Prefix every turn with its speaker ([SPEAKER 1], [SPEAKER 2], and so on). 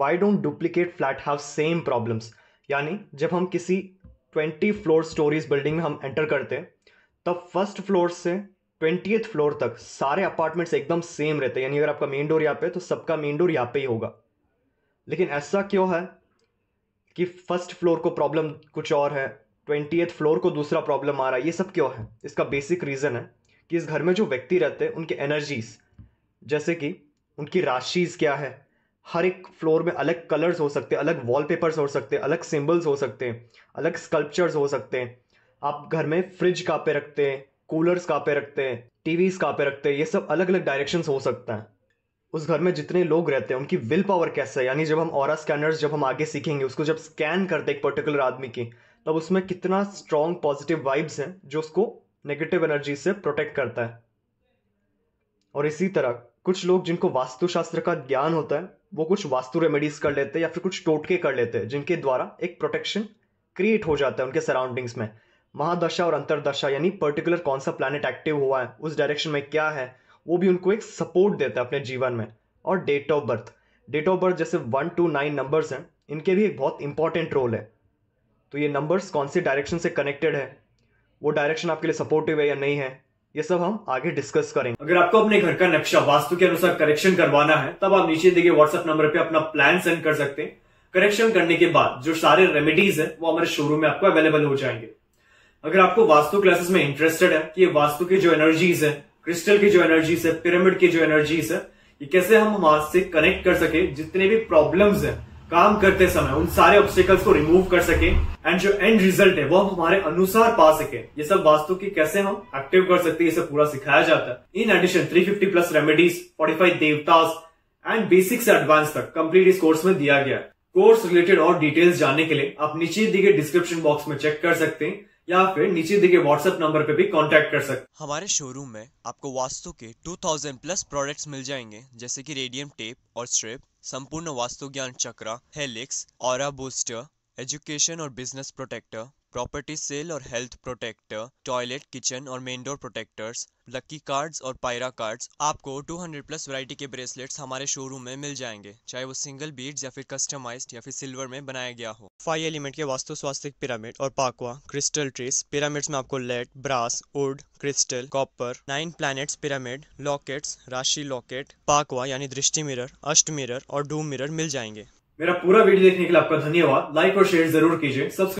[SPEAKER 1] Y don't duplicate flat have same problems यानी जब हम किसी ट्वेंटी फ्लोर स्टोरीज बिल्डिंग में हम एंटर करते हैं तब फर्स्ट फ्लोर से ट्वेंटी फ्लोर तक सारे अपार्टमेंट्स एकदम सेम रहते हैं यानी अगर आपका मेन डोर यहाँ पे तो सबका मेन डोर यहाँ पे ही होगा लेकिन ऐसा क्यों है कि फर्स्ट फ्लोर को प्रॉब्लम कुछ और है ट्वेंटी फ्लोर को दूसरा प्रॉब्लम आ रहा है ये सब क्यों है इसका बेसिक रीज़न है कि इस घर में जो व्यक्ति रहते हैं उनके एनर्जीज जैसे कि उनकी राशिज क्या है हर एक फ्लोर में अलग कलर्स हो सकते हैं अलग वॉलपेपर्स हो सकते हैं अलग सिम्बल्स हो सकते हैं अलग स्कल्पचर्स हो सकते हैं आप घर में फ्रिज कहाँ पे रखते हैं कूलर्स कहाँ पे रखते हैं टीवीज कहाँ पे रखते हैं ये सब अलग अलग डायरेक्शन हो सकता है उस घर में जितने लोग रहते हैं उनकी विल पावर कैसा है यानी जब हम और स्कैनर्स जब हम आगे सीखेंगे उसको जब स्कैन करते हैं एक पर्टिकुलर आदमी की तब उसमें कितना स्ट्रॉन्ग पॉजिटिव वाइब्स हैं जो उसको नेगेटिव एनर्जी से प्रोटेक्ट करता है और इसी तरह कुछ लोग जिनको वास्तुशास्त्र का ज्ञान होता है वो कुछ वास्तु रेमेडीज कर लेते हैं या फिर कुछ टोटके कर लेते हैं जिनके द्वारा एक प्रोटेक्शन क्रिएट हो जाता है उनके सराउंडिंग्स में महादशा और अंतरदशा यानी पर्टिकुलर कौन सा प्लानट एक्टिव हुआ है उस डायरेक्शन में क्या है वो भी उनको एक सपोर्ट देता है अपने जीवन में और date of birth date of birth जैसे वन टू नाइन नंबर्स हैं इनके भी एक बहुत इंपॉर्टेंट रोल है तो ये नंबर्स कौन से डायरेक्शन से कनेक्टेड है वो डायरेक्शन आपके लिए सपोर्टिव है या नहीं है ये सब हम आगे डिस्कस करेंगे अगर आपको अपने घर का नक्शा वास्तु के अनुसार करेक्शन करवाना है तब आप नीचे देखिए व्हाट्सएप नंबर पे अपना प्लान सेंड कर सकते हैं करेक्शन करने के बाद जो सारे रेमेडीज है वो हमारे शोरूम में आपको अवेलेबल हो जाएंगे अगर आपको वास्तु क्लासेस में इंटरेस्टेड है कि ये वास्तु की जो एनर्जीज है क्रिस्टल की जो एनर्जीज है पिरामिड की जो एनर्जीज है ये कैसे हम वहां से कनेक्ट कर सके जितने भी प्रॉब्लम्स हैं काम करते समय उन सारे ऑब्स्टिकल्स को रिमूव कर सके एंड जो एंड रिजल्ट है वो हम हमारे अनुसार पा सके ये सब वास्तु की कैसे हम एक्टिव कर सकते हैं ये सब पूरा सिखाया जाता है इन एडिशन 350 प्लस रेमेडीज 45 देवतास एंड बेसिक से एडवांस तक कंप्लीट इस कोर्स में दिया गया कोर्स रिलेटेड और डिटेल्स जानने के लिए आप नीचे दिए गए डिस्क्रिप्शन बॉक्स में चेक कर सकते हैं या फिर नीचे दिखे व्हाट्सएप नंबर पे भी कांटेक्ट कर सकते हमारे शोरूम में आपको वास्तु के 2000 प्लस प्रोडक्ट्स मिल जाएंगे जैसे कि रेडियम टेप और स्ट्रिप संपूर्ण वास्तु ज्ञान चक्र हेलिक्स और बूस्टर एजुकेशन और बिजनेस प्रोटेक्टर प्रॉपर्टी सेल और हेल्थ प्रोटेक्टर टॉयलेट किचन और main door protectors lucky cards और पायरा कार्ड्स आपको 200 प्लस वैरायटी के ब्रेसलेट्स हमारे शोरूम में मिल जाएंगे चाहे वो सिंगल बीड्स या फिर कस्टमाइज्ड या फिर सिल्वर में बनाया गया हो फाइव एलिमेंट के वास्तु स्वास्थ्य पिरामिड और पाकवा क्रिस्टल ट्रीज पिरामिड्स में आपको lead brass wood crystal copper nine planets pyramid lockets राशि लॉकेट पाकवा यानी दृष्टि मिरर अष्ट मिरर और डूम मिरर मिल जाएंगे मेरा पूरा वीडियो देखने के लिए आपका धन्यवाद लाइक और शेयर जरूर कीजिए सब्सक्राइब